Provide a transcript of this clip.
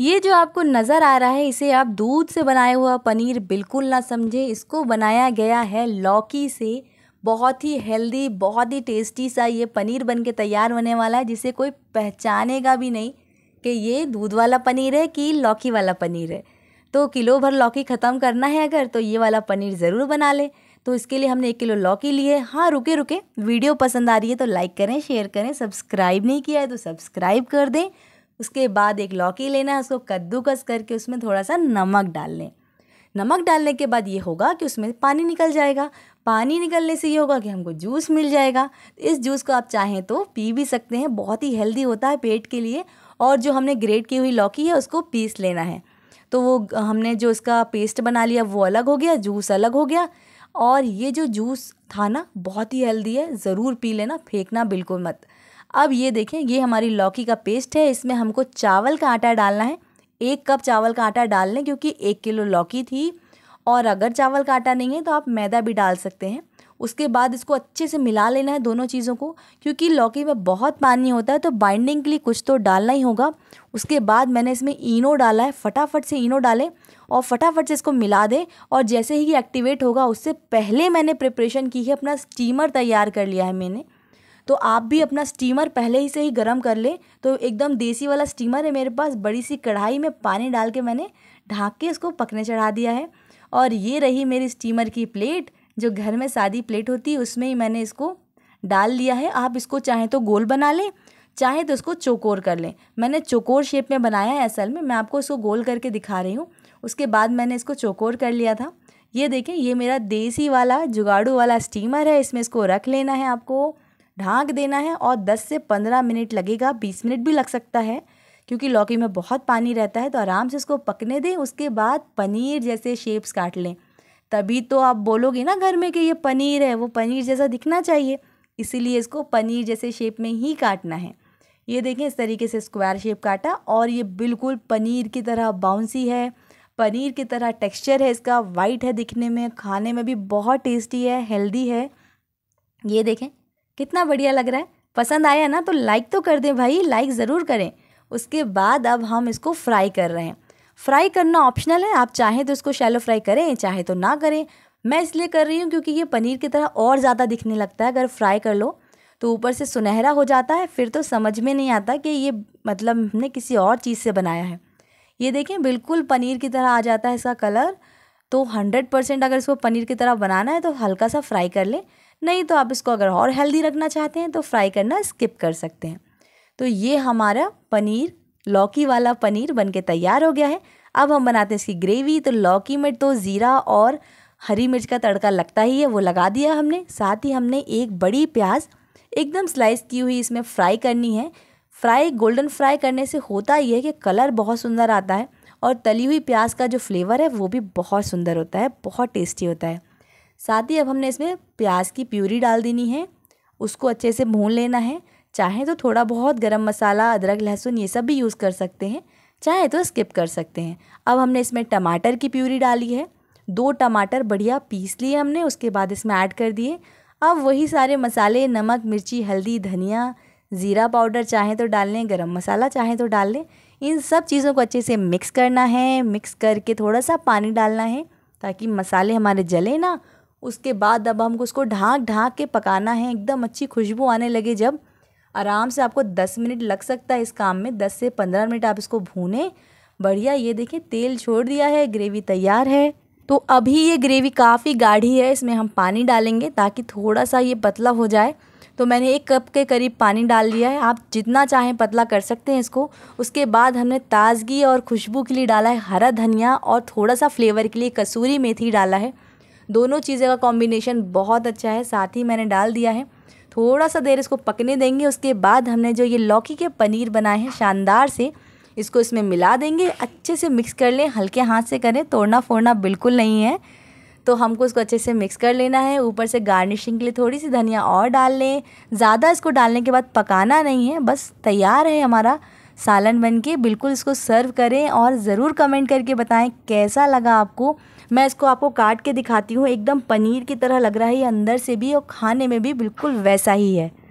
ये जो आपको नज़र आ रहा है इसे आप दूध से बनाया हुआ पनीर बिल्कुल ना समझें इसको बनाया गया है लौकी से बहुत ही हेल्दी बहुत ही टेस्टी सा ये पनीर बन के तैयार होने वाला है जिसे कोई पहचानेगा भी नहीं कि ये दूध वाला पनीर है कि लौकी वाला पनीर है तो किलो भर लौकी ख़त्म करना है अगर तो ये वाला पनीर ज़रूर बना लें तो इसके लिए हमने एक किलो लौकी ली है हाँ रुके रुके वीडियो पसंद आ रही है तो लाइक करें शेयर करें सब्सक्राइब नहीं किया है तो सब्सक्राइब कर दें उसके बाद एक लौकी लेना है उसको कद्दूकस करके उसमें थोड़ा सा नमक डाल लें नमक डालने के बाद ये होगा कि उसमें पानी निकल जाएगा पानी निकलने से ये होगा कि हमको जूस मिल जाएगा इस जूस को आप चाहें तो पी भी सकते हैं बहुत ही हेल्दी होता है पेट के लिए और जो हमने ग्रेट की हुई लौकी है उसको पीस लेना है तो वो हमने जो इसका पेस्ट बना लिया वो अलग हो गया जूस अलग हो गया और ये जो जूस था ना बहुत ही हेल्दी है ज़रूर पी लेना फेंकना बिल्कुल मत अब ये देखें ये हमारी लौकी का पेस्ट है इसमें हमको चावल का आटा डालना है एक कप चावल का आटा डाल लें क्योंकि एक किलो लौकी थी और अगर चावल का आटा नहीं है तो आप मैदा भी डाल सकते हैं उसके बाद इसको अच्छे से मिला लेना है दोनों चीज़ों को क्योंकि लौकी में बहुत पानी होता है तो बाइंडिंग के लिए कुछ तो डालना ही होगा उसके बाद मैंने इसमें इनो डाला है फटाफट से इनो डालें और फटाफट से इसको मिला दें और जैसे ही ये एक्टिवेट होगा उससे पहले मैंने प्रिपरेशन की है अपना स्टीमर तैयार कर लिया है मैंने तो आप भी अपना स्टीमर पहले ही से ही गर्म कर लें तो एकदम देसी वाला स्टीमर है मेरे पास बड़ी सी कढ़ाई में पानी डाल के मैंने ढाँक के इसको पकने चढ़ा दिया है और ये रही मेरी स्टीमर की प्लेट जो घर में सादी प्लेट होती है उसमें ही मैंने इसको डाल लिया है आप इसको चाहें तो गोल बना लें चाहे तो इसको चौकोर कर लें मैंने चौकोर शेप में बनाया है असल में मैं आपको इसको गोल करके दिखा रही हूँ उसके बाद मैंने इसको चौकोर कर लिया था ये देखें ये मेरा देसी वाला जुगाड़ू वाला स्टीमर है इसमें इसको रख लेना है आपको ढाँक देना है और 10 से 15 मिनट लगेगा 20 मिनट भी लग सकता है क्योंकि लौकी में बहुत पानी रहता है तो आराम से उसको पकने दें उसके बाद पनीर जैसे शेप्स काट लें तभी तो आप बोलोगे ना घर में कि ये पनीर है वो पनीर जैसा दिखना चाहिए इसीलिए इसको पनीर जैसे शेप में ही काटना है ये देखें इस तरीके से स्क्वायर शेप काटा और ये बिल्कुल पनीर की तरह बाउंसी है पनीर की तरह टेक्सचर है इसका वाइट है दिखने में खाने में भी बहुत टेस्टी है हेल्दी है ये देखें कितना बढ़िया लग रहा है पसंद आया ना तो लाइक तो कर दें भाई लाइक ज़रूर करें उसके बाद अब हम इसको फ्राई कर रहे हैं फ्राई करना ऑप्शनल है आप चाहें तो इसको शैलो फ्राई करें चाहे तो ना करें मैं इसलिए कर रही हूँ क्योंकि ये पनीर की तरह और ज़्यादा दिखने लगता है अगर फ्राई कर लो तो ऊपर से सुनहरा हो जाता है फिर तो समझ में नहीं आता कि ये मतलब हमने किसी और चीज़ से बनाया है ये देखें बिल्कुल पनीर की तरह आ जाता है इसका कलर तो हंड्रेड परसेंट अगर इसको पनीर की तरह बनाना है तो हल्का सा फ्राई कर लें नहीं तो आप इसको अगर और हेल्दी रखना चाहते हैं तो फ्राई करना स्किप कर सकते हैं तो ये हमारा पनीर लौकी वाला पनीर बन के तैयार हो गया है अब हम बनाते हैं इसकी ग्रेवी तो लौकी में तो ज़ीरा और हरी मिर्च का तड़का लगता ही है वो लगा दिया हमने साथ ही हमने एक बड़ी प्याज एकदम स्लाइस की हुई इसमें फ्राई करनी है फ्राई गोल्डन फ्राई करने से होता ही है कि कलर बहुत सुंदर आता है और तली हुई प्याज का जो फ्लेवर है वो भी बहुत सुंदर होता है बहुत टेस्टी होता है साथ ही अब हमने इसमें प्याज की प्यूरी डाल देनी है उसको अच्छे से भून लेना है चाहे तो थोड़ा बहुत गरम मसाला अदरक लहसुन ये सब भी यूज़ कर सकते हैं चाहे तो स्किप कर सकते हैं अब हमने इसमें टमाटर की प्यूरी डाली है दो टमाटर बढ़िया पीस लिए हमने उसके बाद इसमें ऐड कर दिए अब वही सारे मसाले नमक मिर्ची हल्दी धनिया ज़ीरा पाउडर चाहे तो डाल लें गर्म मसाला चाहे तो डाल लें इन सब चीज़ों को अच्छे से मिक्स करना है मिक्स करके थोड़ा सा पानी डालना है ताकि मसाले हमारे जले ना उसके बाद अब हमको उसको ढाँक ढाँक के पकाना है एकदम अच्छी खुशबू आने लगे जब आराम से आपको दस मिनट लग सकता है इस काम में दस से पंद्रह मिनट आप इसको भूनें बढ़िया ये देखें तेल छोड़ दिया है ग्रेवी तैयार है तो अभी ये ग्रेवी काफ़ी गाढ़ी है इसमें हम पानी डालेंगे ताकि थोड़ा सा ये पतला हो जाए तो मैंने एक कप के करीब पानी डाल लिया है आप जितना चाहें पतला कर सकते हैं इसको उसके बाद हमने ताज़गी और खुशबू के लिए डाला है हरा धनिया और थोड़ा सा फ्लेवर के लिए कसूरी मेथी डाला है दोनों चीज़ें का कॉम्बिनेशन बहुत अच्छा है साथ ही मैंने डाल दिया है थोड़ा सा देर इसको पकने देंगे उसके बाद हमने जो ये लौकी के पनीर बनाए हैं शानदार से इसको इसमें मिला देंगे अच्छे से मिक्स कर लें हल्के हाथ से करें तोड़ना फोड़ना बिल्कुल नहीं है तो हमको इसको अच्छे से मिक्स कर लेना है ऊपर से गार्निशिंग के लिए थोड़ी सी धनिया और डाल लें ज़्यादा इसको डालने के बाद पकाना नहीं है बस तैयार है हमारा सालन बन के बिल्कुल इसको सर्व करें और ज़रूर कमेंट करके बताएं कैसा लगा आपको मैं इसको आपको काट के दिखाती हूँ एकदम पनीर की तरह लग रहा है ये अंदर से भी और खाने में भी बिल्कुल वैसा ही है